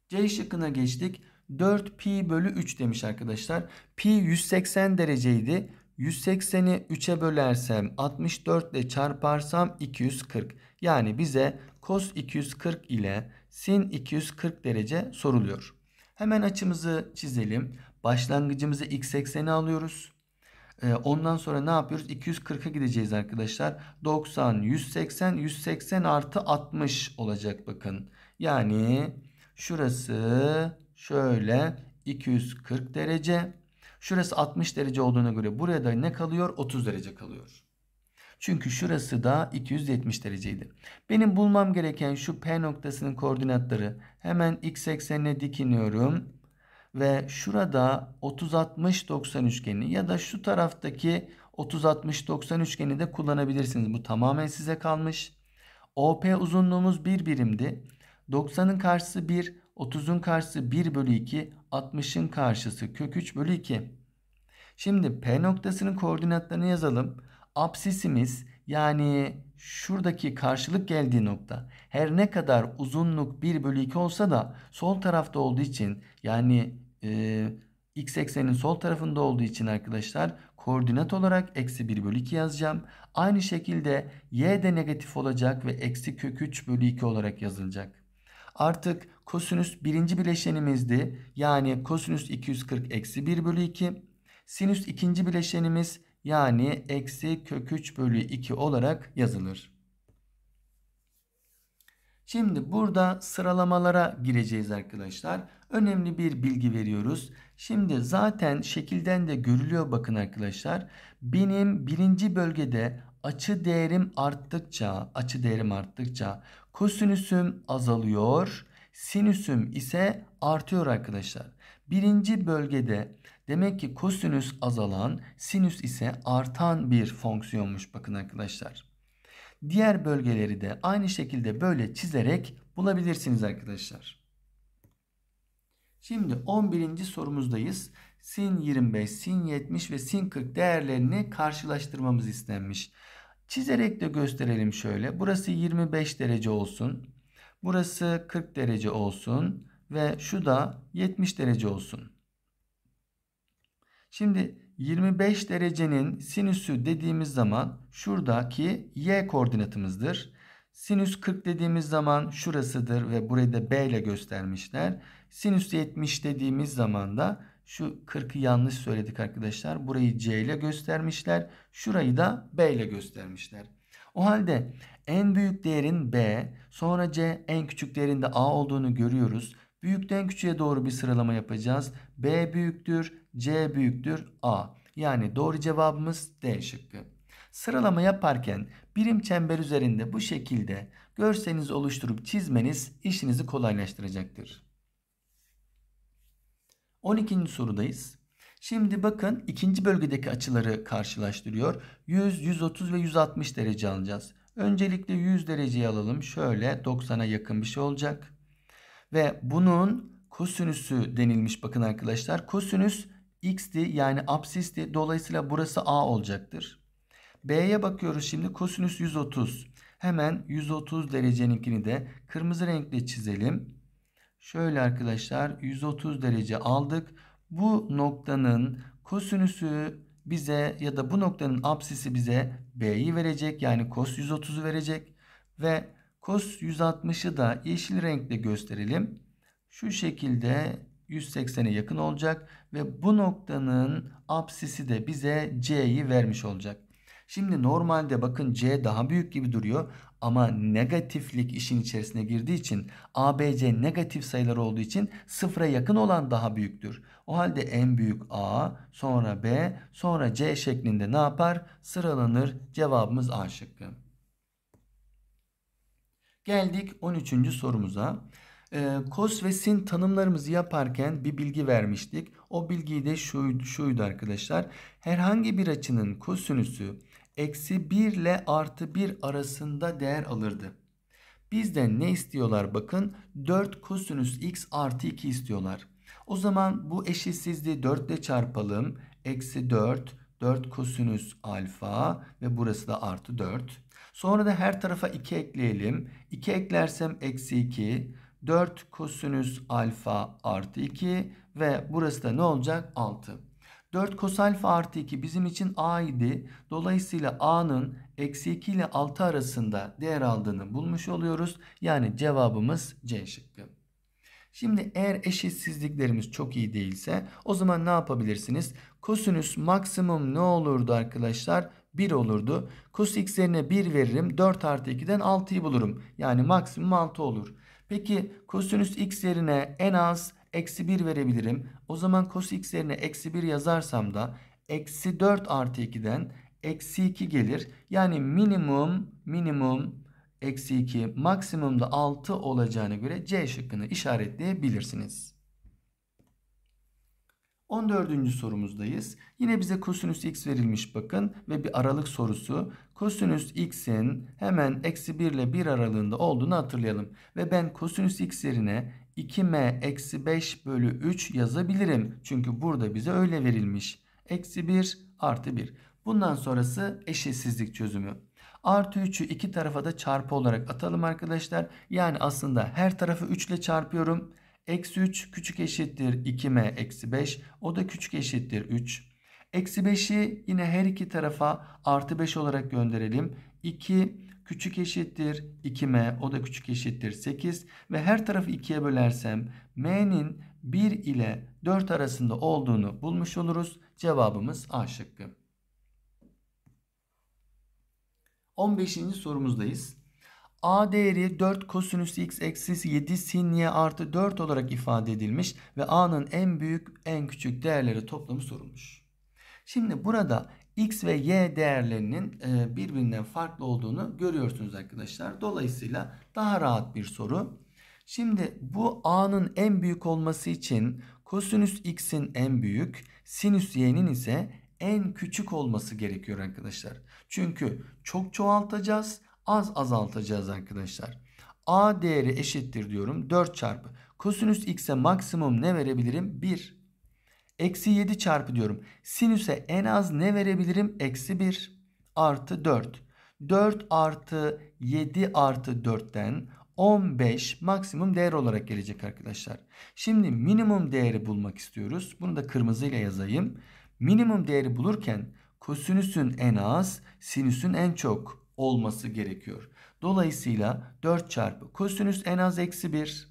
S1: C şıkkına geçtik. 4 pi bölü 3 demiş arkadaşlar. Pi 180 dereceydi. 180'i 3'e bölersem 64 ile çarparsam 240. Yani bize cos 240 ile sin 240 derece soruluyor. Hemen açımızı çizelim. Başlangıcımızı x80'e alıyoruz. Ee, ondan sonra ne yapıyoruz? 240'a gideceğiz arkadaşlar. 90, 180, 180 artı 60 olacak bakın. Yani şurası şöyle 240 derece. Şurası 60 derece olduğuna göre buraya da ne kalıyor? 30 derece kalıyor. Çünkü şurası da 270 dereceydi. Benim bulmam gereken şu P noktasının koordinatları. Hemen x eksenine dikiniyorum ve şurada 30-60-90 üçgenini ya da şu taraftaki 30-60-90 üçgeni de kullanabilirsiniz. Bu tamamen size kalmış. OP uzunluğumuz 1 birimdi. 90'ın karşısı 1, 30'un karşısı 1 bölü 2, 60'ın karşısı kök 3 bölü 2. Şimdi P noktasının koordinatlarını yazalım. Absisimiz yani şuradaki karşılık geldiği nokta her ne kadar uzunluk 1 bölü 2 olsa da sol tarafta olduğu için yani e, x eksenin sol tarafında olduğu için arkadaşlar koordinat olarak eksi 1 bölü 2 yazacağım. Aynı şekilde y de negatif olacak ve eksi kök 3 bölü 2 olarak yazılacak. Artık kosinüs birinci bileşenimizdi. Yani kosinüs 240 eksi 1 bölü 2. Sinüs ikinci bileşenimiz yani eksi kök 3 bölü 2 olarak yazılır. Şimdi burada sıralamalara gireceğiz arkadaşlar. Önemli bir bilgi veriyoruz. Şimdi zaten şekilden de görülüyor bakın arkadaşlar. Benim birinci bölgede açı değerim arttıkça, açı değerim arttıkça kosinüsüm azalıyor. Sinüsüm ise artıyor arkadaşlar. Birinci bölgede demek ki kosinüs azalan, sinüs ise artan bir fonksiyonmuş bakın arkadaşlar. Diğer bölgeleri de aynı şekilde böyle çizerek bulabilirsiniz arkadaşlar. Şimdi 11. sorumuzdayız. Sin 25, sin 70 ve sin 40 değerlerini karşılaştırmamız istenmiş. Çizerek de gösterelim şöyle. Burası 25 derece olsun. Burası 40 derece olsun ve şu da 70 derece olsun. Şimdi 25 derecenin sinüsü dediğimiz zaman şuradaki y koordinatımızdır. Sinüs 40 dediğimiz zaman şurasıdır ve burayı da b ile göstermişler. Sinüs 70 dediğimiz zaman da şu 40'ı yanlış söyledik arkadaşlar. Burayı c ile göstermişler. Şurayı da b ile göstermişler. O halde en büyük değerin b, sonra c en küçük değerin de a olduğunu görüyoruz. Büyükten küçüğe doğru bir sıralama yapacağız. B büyüktür, C büyüktür, A. Yani doğru cevabımız D şıkkı. Sıralama yaparken birim çember üzerinde bu şekilde görseniz oluşturup çizmeniz işinizi kolaylaştıracaktır. 12. sorudayız. Şimdi bakın ikinci bölgedeki açıları karşılaştırıyor. 100, 130 ve 160 derece alacağız. Öncelikle 100 dereceyi alalım. Şöyle 90'a yakın bir şey olacak. Ve bunun kosinüsü denilmiş bakın arkadaşlar. Kosinüs x'ti yani absisti. Dolayısıyla burası a olacaktır. B'ye bakıyoruz şimdi kosinüs 130. Hemen 130 dereceninkini de kırmızı renkle çizelim. Şöyle arkadaşlar 130 derece aldık. Bu noktanın kosinüsü bize ya da bu noktanın absisi bize B'yi verecek. Yani kos 130'u verecek. Ve Cos 160'ı da yeşil renkle gösterelim. Şu şekilde 180'e yakın olacak ve bu noktanın apsisi de bize C'yi vermiş olacak. Şimdi normalde bakın C daha büyük gibi duruyor ama negatiflik işin içerisine girdiği için ABC negatif sayılar olduğu için sıfıra yakın olan daha büyüktür. O halde en büyük A sonra B sonra C şeklinde ne yapar? Sıralanır cevabımız A şıkkı. Geldik 13. sorumuza. Ee, kos ve sin tanımlarımızı yaparken bir bilgi vermiştik. O bilgiyi de şuydu, şuydu arkadaşlar. Herhangi bir açının kosinüsü eksi 1 ile artı 1 arasında değer alırdı. Bizden ne istiyorlar bakın 4 kosinüs x artı 2 istiyorlar. O zaman bu eşitsizliği 4 ile çarpalım. Eksi 4, 4 kosinüs alfa ve burası da artı 4. Sonra da her tarafa 2 ekleyelim. 2 eklersem eksi 2. 4 kosinüs alfa artı 2 ve burası da ne olacak? 6. 4 kos alfa artı 2 bizim için a idi. Dolayısıyla a'nın eksi 2 ile 6 arasında değer aldığını bulmuş oluyoruz. Yani cevabımız C şıkkı. Şimdi eğer eşitsizliklerimiz çok iyi değilse o zaman ne yapabilirsiniz? Kosinüs maksimum ne olurdu arkadaşlar? 1 olurdu. Cos x'lerine yerine 1 veririm. 4 artı 2'den 6'yı bulurum. Yani maksimum 6 olur. Peki kosinüs x'lerine en az eksi 1 verebilirim. O zaman cos x'lerine eksi 1 yazarsam da eksi 4 artı 2'den eksi 2 gelir. Yani minimum minimum eksi 2 maksimumda 6 olacağına göre C şıkkını işaretleyebilirsiniz. 14. sorumuzdayız. Yine bize kosinüs x verilmiş bakın ve bir aralık sorusu. Kosinüs x'in hemen eksi 1 ile 1 aralığında olduğunu hatırlayalım. Ve ben kosinüs x yerine 2m eksi 5 bölü 3 yazabilirim. Çünkü burada bize öyle verilmiş. Eksi 1 artı 1. Bundan sonrası eşitsizlik çözümü. Artı 3'ü iki tarafa da çarpı olarak atalım arkadaşlar. Yani aslında her tarafı 3 ile çarpıyorum. Eksi 3 küçük eşittir 2m eksi 5. O da küçük eşittir 3. Eksi 5'i yine her iki tarafa artı 5 olarak gönderelim. 2 küçük eşittir 2m o da küçük eşittir 8 ve her tarafı 2'ye bölersem m'nin 1 ile 4 arasında olduğunu bulmuş oluruz. Cevabımız A şıkkı. 15. sorumuzdayız. A değeri 4 kosinüs x eksi 7 sin y artı 4 olarak ifade edilmiş ve a'nın en büyük en küçük değerleri toplamı sorulmuş. Şimdi burada x ve y değerlerinin e, birbirinden farklı olduğunu görüyorsunuz arkadaşlar. Dolayısıyla daha rahat bir soru. Şimdi bu a'nın en büyük olması için kosinüs x'in en büyük, sinüs y'nin ise en küçük olması gerekiyor arkadaşlar. Çünkü çok çoğaltacağız az azaltacağız arkadaşlar. A değeri eşittir diyorum 4 çarpı. Kosinüs x'e maksimum ne verebilirim? 1. Eksi 7 çarpı diyorum. Sinüse en az ne verebilirim? Eksi 1 artı 4. 4 artı 7 artı 4'ten 15 maksimum değer olarak gelecek arkadaşlar. Şimdi minimum değeri bulmak istiyoruz. Bunu da kırmızıyla yazayım. Minimum değeri bulurken kosinüsün en az, sinüsün en çok olması gerekiyor. Dolayısıyla 4 çarpı kosinüs en az eksi 1.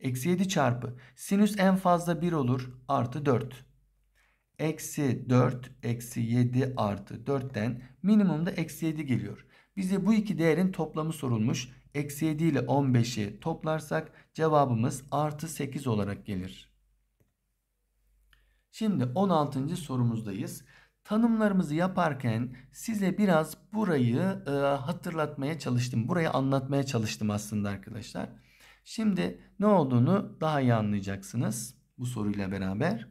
S1: Eksi 7 çarpı sinüs en fazla 1 olur artı 4. Eksi 4 eksi 7 artı 4'ten minimumda eksi 7 geliyor. Bize bu iki değerin toplamı sorulmuş. Eksi 7 ile 15'i toplarsak cevabımız artı 8 olarak gelir. Şimdi 16. sorumuzdayız. Tanımlarımızı yaparken size biraz burayı e, hatırlatmaya çalıştım. Burayı anlatmaya çalıştım aslında arkadaşlar. Şimdi ne olduğunu daha iyi anlayacaksınız bu soruyla beraber.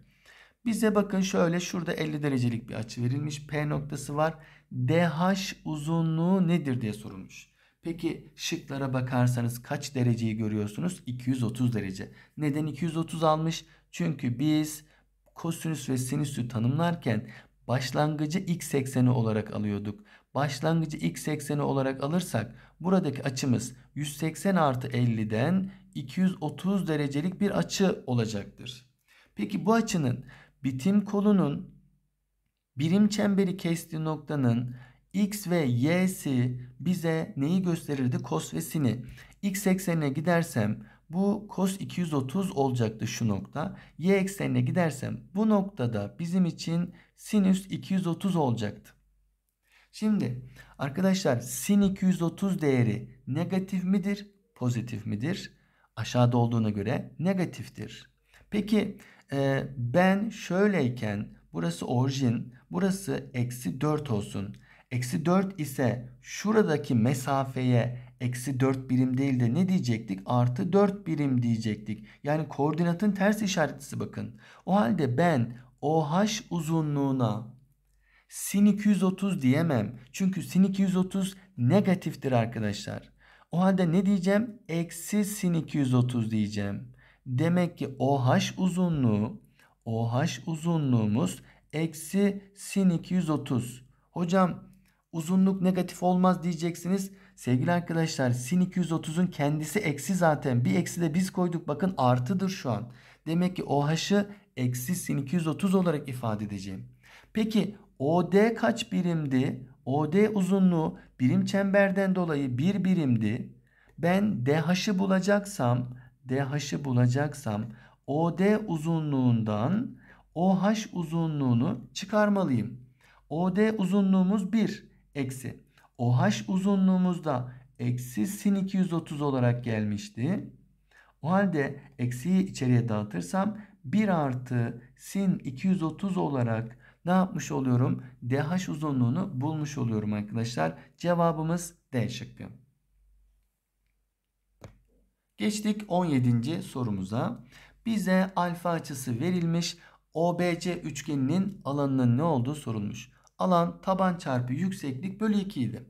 S1: Bize bakın şöyle şurada 50 derecelik bir açı verilmiş. P noktası var. DH uzunluğu nedir diye sorulmuş. Peki şıklara bakarsanız kaç dereceyi görüyorsunuz? 230 derece. Neden 230 almış? Çünkü biz kosinüs ve sinüsü tanımlarken Başlangıcı x ekseni olarak alıyorduk. Başlangıcı x ekseni olarak alırsak buradaki açımız 180 artı 50'den 230 derecelik bir açı olacaktır. Peki bu açının bitim kolunun birim çemberi kestiği noktanın x ve y'si bize neyi gösterirdi? Kos ve sini. x eksenine gidersem bu kos 230 olacaktı şu nokta. Y eksenine gidersem bu noktada bizim için sinüs 230 olacaktı. Şimdi arkadaşlar sin 230 değeri negatif midir, pozitif midir? Aşağıda olduğuna göre negatiftir. Peki e, ben şöyleyken burası orijin, burası eksi 4 olsun. Eksi 4 ise şuradaki mesafeye eksi 4 birim değil de ne diyecektik? Artı 4 birim diyecektik. Yani koordinatın ters işaretlisi bakın. O halde ben OH uzunluğuna sin 230 diyemem. Çünkü sin 230 negatiftir arkadaşlar. O halde ne diyeceğim? Eksi sin 230 diyeceğim. Demek ki OH uzunluğu OH uzunluğumuz eksi sin 230. Hocam uzunluk negatif olmaz diyeceksiniz. Sevgili arkadaşlar sin 230'un kendisi eksi zaten. Bir eksi de biz koyduk bakın artıdır şu an. Demek ki OH'ı eksi sin 230 olarak ifade edeceğim. Peki OD kaç birimdi? OD uzunluğu birim çemberden dolayı bir birimdi. Ben DH'ı bulacaksam, DH'ı bulacaksam OD uzunluğundan OH uzunluğunu çıkarmalıyım. OD uzunluğumuz 1 eksi. OH uzunluğumuz da eksi sin 230 olarak gelmişti. O halde eksiyi içeriye dağıtırsam 1 artı sin 230 olarak ne yapmış oluyorum? DH uzunluğunu bulmuş oluyorum arkadaşlar. Cevabımız D şıkkı. Geçtik 17. sorumuza. Bize alfa açısı verilmiş. OBC üçgeninin alanının ne olduğu sorulmuş. Alan taban çarpı yükseklik bölü 2 idi.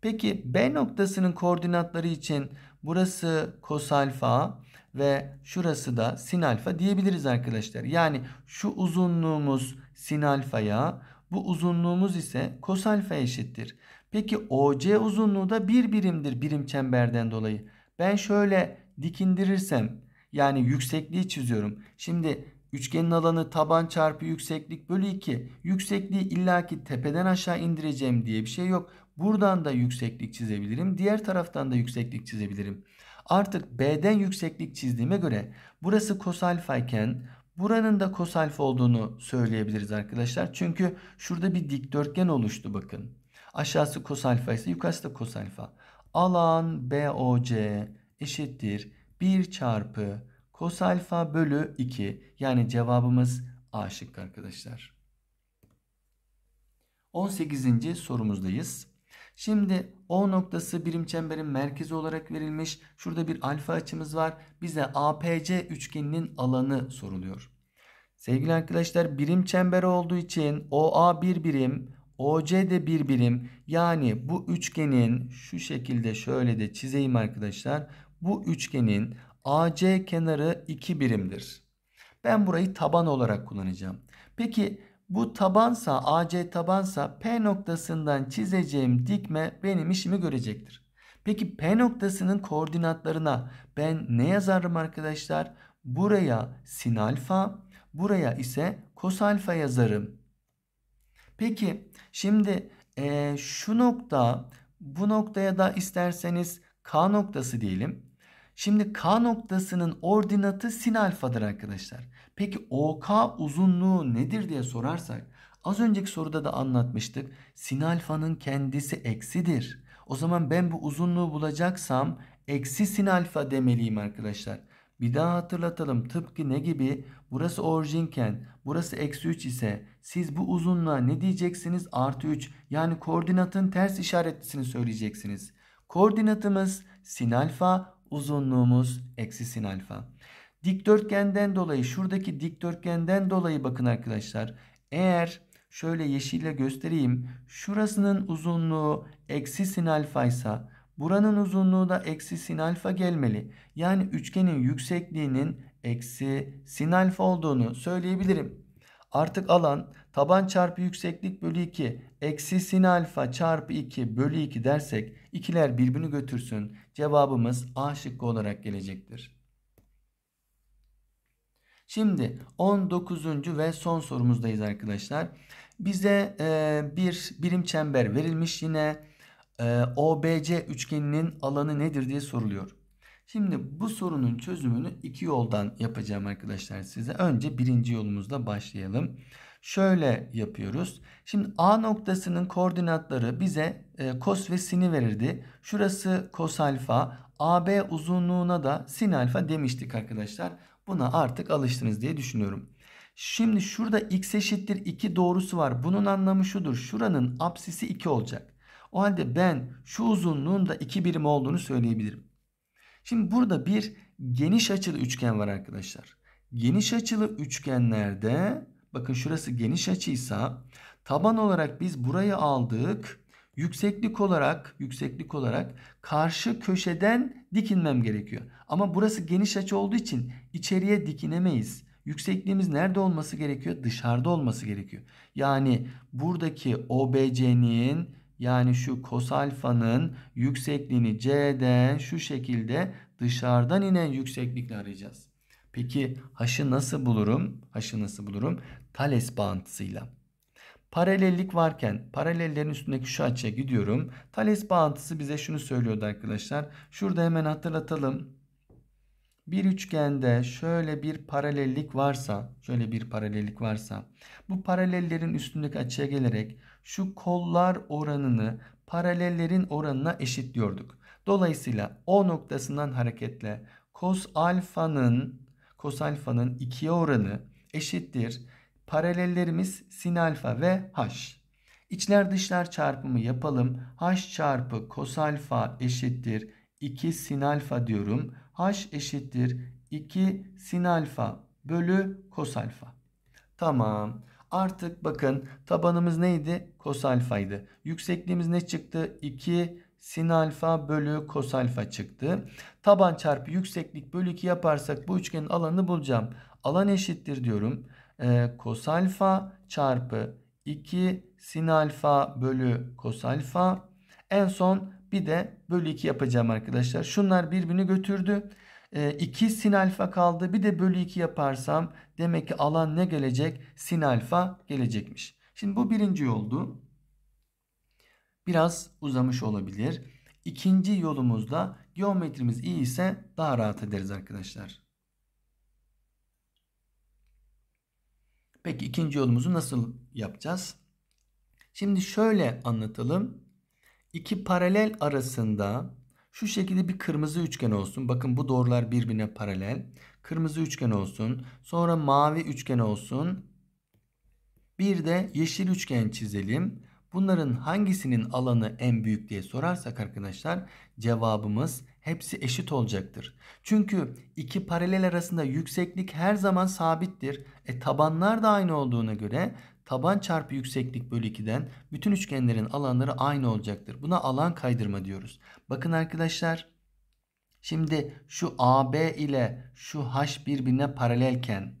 S1: Peki B noktasının koordinatları için burası kos alfa, ve şurası da sin alfa diyebiliriz arkadaşlar. Yani şu uzunluğumuz sin alfaya, bu uzunluğumuz ise kos alfa eşittir. Peki OC uzunluğu da bir birimdir birim çemberden dolayı. Ben şöyle dikindirirsem yani yüksekliği çiziyorum. Şimdi üçgenin alanı taban çarpı yükseklik bölü 2. Yüksekliği illaki tepeden aşağı indireceğim diye bir şey yok. Buradan da yükseklik çizebilirim. Diğer taraftan da yükseklik çizebilirim. Artık B'den yükseklik çizdiğime göre burası kos alfa iken buranın da kos alfa olduğunu söyleyebiliriz arkadaşlar. Çünkü şurada bir dikdörtgen oluştu bakın. Aşağısı kos alfa ise yukarısı da kos alfa. Alan BOC eşittir 1 çarpı kos alfa bölü 2. Yani cevabımız A şıkkı arkadaşlar. 18. sorumuzdayız. Şimdi O noktası birim çemberin merkezi olarak verilmiş. Şurada bir alfa açımız var. Bize APC üçgeninin alanı soruluyor. Sevgili arkadaşlar birim çember olduğu için OA bir birim, OC de bir birim. Yani bu üçgenin şu şekilde şöyle de çizeyim arkadaşlar. Bu üçgenin AC kenarı 2 birimdir. Ben burayı taban olarak kullanacağım. Peki bu tabansa AC tabansa P noktasından çizeceğim dikme benim işimi görecektir. Peki P noktasının koordinatlarına ben ne yazarım arkadaşlar? Buraya sin alfa, buraya ise kos alfa yazarım. Peki şimdi e, şu nokta bu noktaya da isterseniz K noktası diyelim. Şimdi K noktasının ordinatı sin alfadır arkadaşlar. Peki OK uzunluğu nedir diye sorarsak az önceki soruda da anlatmıştık. Sin alfanın kendisi eksidir. O zaman ben bu uzunluğu bulacaksam eksi sin alfa demeliyim arkadaşlar. Bir daha hatırlatalım tıpkı ne gibi burası orijinken burası eksi 3 ise siz bu uzunluğa ne diyeceksiniz artı 3 yani koordinatın ters işaretlisini söyleyeceksiniz. Koordinatımız sin alfa uzunluğumuz eksi sin alfa. Dikdörtgenden dolayı şuradaki dikdörtgenden dolayı bakın arkadaşlar. Eğer şöyle yeşille göstereyim. Şurasının uzunluğu eksi sin alfa ise buranın uzunluğu da eksi sin alfa gelmeli. Yani üçgenin yüksekliğinin eksi sin alfa olduğunu söyleyebilirim. Artık alan taban çarpı yükseklik bölü 2 eksi sin alfa çarpı 2 bölü 2 dersek ikiler birbirini götürsün. Cevabımız A şıkkı olarak gelecektir. Şimdi 19. ve son sorumuzdayız arkadaşlar. Bize e, bir birim çember verilmiş yine e, OBC üçgeninin alanı nedir diye soruluyor. Şimdi bu sorunun çözümünü iki yoldan yapacağım arkadaşlar size. Önce birinci yolumuzla başlayalım. Şöyle yapıyoruz. Şimdi A noktasının koordinatları bize e, kos ve sini verirdi. Şurası kos alfa, AB uzunluğuna da sin alfa demiştik arkadaşlar. Buna artık alıştınız diye düşünüyorum. Şimdi şurada x eşittir 2 doğrusu var. Bunun anlamı şudur. Şuranın apsisi 2 olacak. O halde ben şu uzunluğun da 2 birim olduğunu söyleyebilirim. Şimdi burada bir geniş açılı üçgen var arkadaşlar. Geniş açılı üçgenlerde bakın şurası geniş açıysa taban olarak biz burayı aldık yükseklik olarak yükseklik olarak karşı köşeden dikinmem gerekiyor. Ama burası geniş açı olduğu için içeriye dikinemeyiz. Yüksekliğimiz nerede olması gerekiyor? Dışarıda olması gerekiyor. Yani buradaki OBC'nin yani şu kos alfanın yüksekliğini C'den şu şekilde dışarıdan inen yükseklikle arayacağız. Peki haşı nasıl bulurum? Haşı nasıl bulurum? Tales bağıntısıyla paralellik varken paralellerin üstündeki şu açıya gidiyorum. Tales bağıntısı bize şunu söylüyordu arkadaşlar. Şurada hemen hatırlatalım. Bir üçgende şöyle bir paralellik varsa, şöyle bir paralellik varsa bu paralellerin üstündeki açıya gelerek şu kollar oranını paralellerin oranına eşitliyorduk. Dolayısıyla O noktasından hareketle cos alfanın cos alfanın 2'ye oranı eşittir Paralellerimiz sin alfa ve h. İçler dışlar çarpımı yapalım. h çarpı kos alfa eşittir 2 sin alfa diyorum. h eşittir 2 sin alfa bölü kos alfa. Tamam. Artık bakın tabanımız neydi? Kos alfaydı. Yüksekliğimiz ne çıktı? 2 sin alfa bölü kos alfa çıktı. Taban çarpı yükseklik bölü 2 yaparsak bu üçgenin alanını bulacağım. Alan eşittir diyorum e, ee, kos alfa çarpı 2 sin alfa bölü kos alfa. En son bir de bölü 2 yapacağım arkadaşlar. Şunlar birbirini götürdü. E, ee, 2 sin alfa kaldı. Bir de bölü 2 yaparsam demek ki alan ne gelecek? Sin alfa gelecekmiş. Şimdi bu birinci yoldu. Biraz uzamış olabilir. İkinci yolumuzda geometrimiz iyi ise daha rahat ederiz arkadaşlar. Peki ikinci yolumuzu nasıl yapacağız? Şimdi şöyle anlatalım. İki paralel arasında şu şekilde bir kırmızı üçgen olsun. Bakın bu doğrular birbirine paralel. Kırmızı üçgen olsun. Sonra mavi üçgen olsun. Bir de yeşil üçgen çizelim. Bunların hangisinin alanı en büyük diye sorarsak arkadaşlar cevabımız hepsi eşit olacaktır. Çünkü iki paralel arasında yükseklik her zaman sabittir. E tabanlar da aynı olduğuna göre taban çarpı yükseklik bölü 2'den bütün üçgenlerin alanları aynı olacaktır. Buna alan kaydırma diyoruz. Bakın arkadaşlar şimdi şu AB ile şu H birbirine paralelken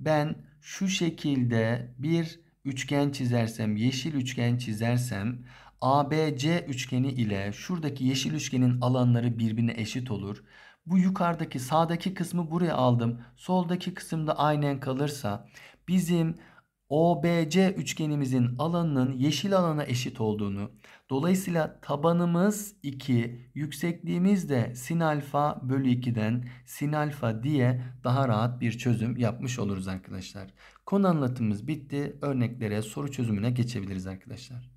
S1: ben şu şekilde bir üçgen çizersem yeşil üçgen çizersem ABC üçgeni ile şuradaki yeşil üçgenin alanları birbirine eşit olur. Bu yukarıdaki sağdaki kısmı buraya aldım. Soldaki kısımda aynen kalırsa bizim OBC üçgenimizin alanının yeşil alana eşit olduğunu. Dolayısıyla tabanımız 2, yüksekliğimiz de sin alfa bölü 2'den sin alfa diye daha rahat bir çözüm yapmış oluruz arkadaşlar. Konu anlatımımız bitti. Örneklere soru çözümüne geçebiliriz arkadaşlar.